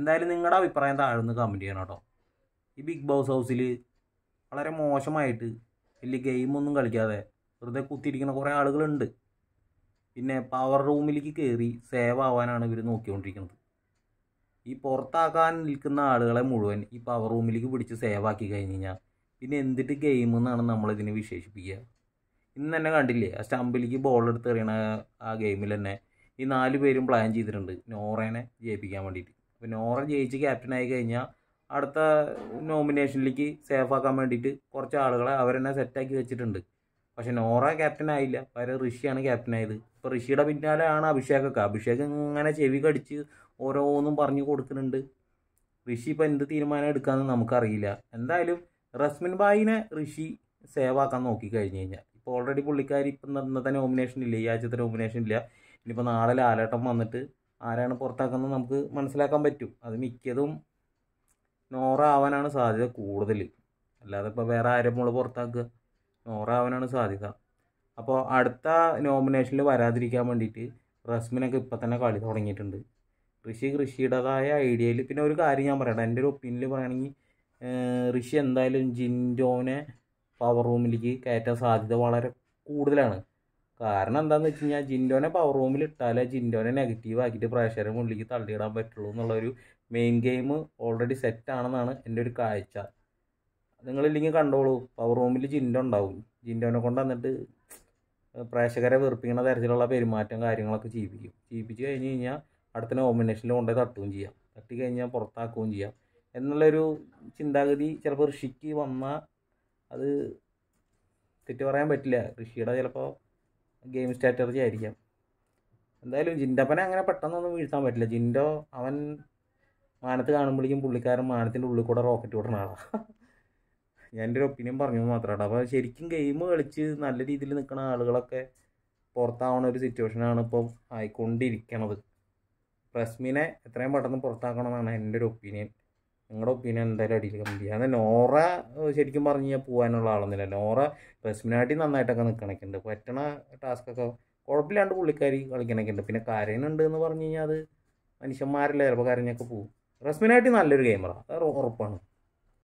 എന്തായാലും നിങ്ങളുടെ അഭിപ്രായം താഴ്ന്ന് കമൻറ്റ് ചെയ്യണം കേട്ടോ ഈ ബിഗ് ബോസ് ഹൗസിൽ വളരെ മോശമായിട്ട് വലിയ ഗെയിമൊന്നും കളിക്കാതെ വെറുതെ കുത്തിയിരിക്കുന്ന കുറേ ആളുകളുണ്ട് പിന്നെ പവർ റൂമിലേക്ക് കയറി സേവ് ആവാനാണ് ഇവർ നോക്കിക്കൊണ്ടിരിക്കുന്നത് ഈ പുറത്താക്കാൻ നിൽക്കുന്ന ആളുകളെ മുഴുവൻ ഈ പവർ റൂമിലേക്ക് പിടിച്ച് സേവ് ആക്കി കഴിഞ്ഞ് കഴിഞ്ഞാൽ പിന്നെ എന്തിട്ട് ഗെയിം എന്നാണ് നമ്മളിതിനെ വിശേഷിപ്പിക്കുക ഇന്ന് തന്നെ കണ്ടില്ലേ ആ സ്റ്റമ്പിലേക്ക് ബോൾ എടുത്ത് എറിയണ ആ ഗെയിമിൽ തന്നെ ഈ നാല് പേരും പ്ലാൻ ചെയ്തിട്ടുണ്ട് നോറേനെ ജയിപ്പിക്കാൻ വേണ്ടിയിട്ട് അപ്പോൾ നോറ ജയിച്ച് ക്യാപ്റ്റനായി കഴിഞ്ഞാൽ അടുത്ത നോമിനേഷനിലേക്ക് സേഫ് ആക്കാൻ വേണ്ടിയിട്ട് കുറച്ച് ആളുകളെ അവരെന്നെ സെറ്റാക്കി വെച്ചിട്ടുണ്ട് പക്ഷെ നോറ ക്യാപ്റ്റൻ ആയില്ല പകരം ഋഷിയാണ് ക്യാപ്റ്റൻ ആയത് ഇപ്പോൾ ഋഷിയുടെ പിന്നാലെയാണ് അഭിഷേകൊക്കെ അഭിഷേക് ഇങ്ങനെ ചെവി കടിച്ച് ഓരോന്നും പറഞ്ഞു കൊടുക്കുന്നുണ്ട് ഋഷി ഇപ്പോൾ എന്ത് തീരുമാനം എടുക്കാമെന്ന് നമുക്കറിയില്ല എന്തായാലും റസ്മിൻ ബായിനെ ഋഷി ആക്കാൻ നോക്കി കഴിഞ്ഞ് കഴിഞ്ഞാൽ ഇപ്പോൾ ഓൾറെഡി പുള്ളിക്കാരി ഇപ്പം ഇന്നത്തെ നോമിനേഷൻ ഇല്ല ഈ ആഴ്ചത്തെ നോമിനേഷൻ ഇല്ല ഇനിയിപ്പോൾ നാളെ ലാലേട്ടം വന്നിട്ട് ആരാണ് പുറത്താക്കുന്നത് നമുക്ക് മനസ്സിലാക്കാൻ പറ്റും അത് മിക്കതും നോറാവാനാണ് ആവാനാണ് സാധ്യത കൂടുതൽ അല്ലാതെ ഇപ്പോൾ വേറെ ആരും നമ്മൾ പുറത്താക്കുക നോറാവാനാണ് ആവാനാണ് സാധ്യത അപ്പോൾ അടുത്ത നോമിനേഷനിൽ വരാതിരിക്കാൻ വേണ്ടിയിട്ട് റസ്മിനൊക്കെ ഇപ്പം തന്നെ കളി തുടങ്ങിയിട്ടുണ്ട് ഋഷി ഋഷിയുടേതായ ഐഡിയയിൽ പിന്നെ ഒരു കാര്യം ഞാൻ പറയട്ടെ എൻ്റെ ഒരു ഒപ്പീനിയനിൽ പറയുകയാണെങ്കിൽ ഋഷി എന്തായാലും ജിൻഡോനെ പവർ റൂമിലേക്ക് കയറ്റാൻ സാധ്യത വളരെ കൂടുതലാണ് കാരണം എന്താന്ന് വെച്ച് കഴിഞ്ഞാൽ ജിൻഡോനെ പവർ റൂമിൽ ഇട്ടാലേ ജിൻഡോനെ നെഗറ്റീവ് ആക്കിയിട്ട് പ്രേക്ഷകരെ മുകളിലേക്ക് തള്ളിയിടാൻ പറ്റുള്ളൂ എന്നുള്ളൊരു മെയിൻ ഗെയിം ഓൾറെഡി സെറ്റ് ആണെന്നാണ് എൻ്റെ ഒരു കാഴ്ച നിങ്ങളില്ലെങ്കിൽ കണ്ടോളൂ പവർ റൂമിൽ ജിൻഡോ ഉണ്ടാവും ജിൻഡോനെ കൊണ്ട് വന്നിട്ട് പ്രേക്ഷകരെ വെറുപ്പിക്കുന്ന തരത്തിലുള്ള പെരുമാറ്റം കാര്യങ്ങളൊക്കെ ചെയ്യിപ്പിക്കും ചെയ്യിപ്പിച്ച് കഴിഞ്ഞ് കഴിഞ്ഞാൽ അടുത്ത നോമിനേഷനിൽ കൊണ്ടുപോയി തട്ടുകയും ചെയ്യാം തട്ടി കഴിഞ്ഞാൽ പുറത്താക്കുകയും ചെയ്യാം എന്നുള്ളൊരു ചിന്താഗതി ചിലപ്പോൾ ഋഷിക്ക് വന്നാൽ അത് തെറ്റ് പറയാൻ പറ്റില്ല ഋഷിയുടെ ചിലപ്പോൾ ഗെയിം സ്ട്രാറ്റജി ആയിരിക്കാം എന്തായാലും ജിൻഡപ്പനെ അങ്ങനെ പെട്ടെന്നൊന്നും വീഴ്ത്താൻ പറ്റില്ല ജിൻഡോ അവൻ മാനത്ത് കാണുമ്പോഴേക്കും പുള്ളിക്കാരൻ മാനത്തിൻ്റെ ഉള്ളിൽ കൂടെ റോക്കറ്റ് വിടണ ആളാണ് ഞാൻ എൻ്റെ ഒരു ഒപ്പീനിയൻ പറഞ്ഞു മാത്രമാണ് അപ്പോൾ ശരിക്കും ഗെയിം കളിച്ച് നല്ല രീതിയിൽ നിൽക്കുന്ന ആളുകളൊക്കെ പുറത്താവണ ഒരു സിറ്റുവേഷനാണ് ഇപ്പോൾ ആയിക്കൊണ്ടിരിക്കണത് റസ്മിനെ എത്രയും പെട്ടെന്ന് പുറത്താക്കണമെന്നാണ് എൻ്റെ ഒരു ഒപ്പീനിയൻ നിങ്ങളുടെ ഒപ്പീനിയൻ എന്തായാലും അടിയിൽ കമൻറ്റ് നോറ ശരിക്കും പറഞ്ഞു കഴിഞ്ഞാൽ പോകാനുള്ള ആളൊന്നുമില്ല നോറ റെസ്മിനാട്ടി നന്നായിട്ടൊക്കെ നിൽക്കണക്കുണ്ട് പറ്റണ ടാസ്ക്കൊക്കെ കുഴപ്പമില്ലാണ്ട് പുള്ളിക്കാരി ഉണ്ട് പിന്നെ കരയുന്നുണ്ട് എന്ന് പറഞ്ഞു കഴിഞ്ഞാൽ അത് മനുഷ്യന്മാരല്ലേ ചിലപ്പോൾ കരഞ്ഞൊക്കെ പോകും റെസ്മിനാട്ടി നല്ലൊരു ഗെയിമറാണ് അത് ഉറപ്പാണ്